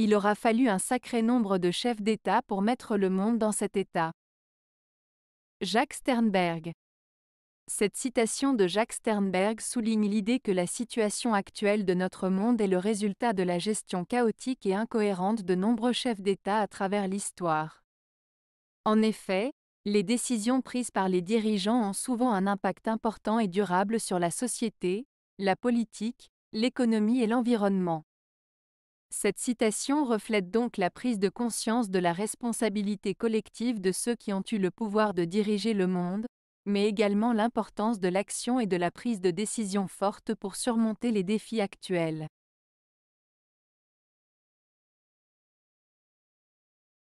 Il aura fallu un sacré nombre de chefs d'État pour mettre le monde dans cet état. Jacques Sternberg Cette citation de Jacques Sternberg souligne l'idée que la situation actuelle de notre monde est le résultat de la gestion chaotique et incohérente de nombreux chefs d'État à travers l'histoire. En effet, les décisions prises par les dirigeants ont souvent un impact important et durable sur la société, la politique, l'économie et l'environnement. Cette citation reflète donc la prise de conscience de la responsabilité collective de ceux qui ont eu le pouvoir de diriger le monde, mais également l'importance de l'action et de la prise de décision forte pour surmonter les défis actuels.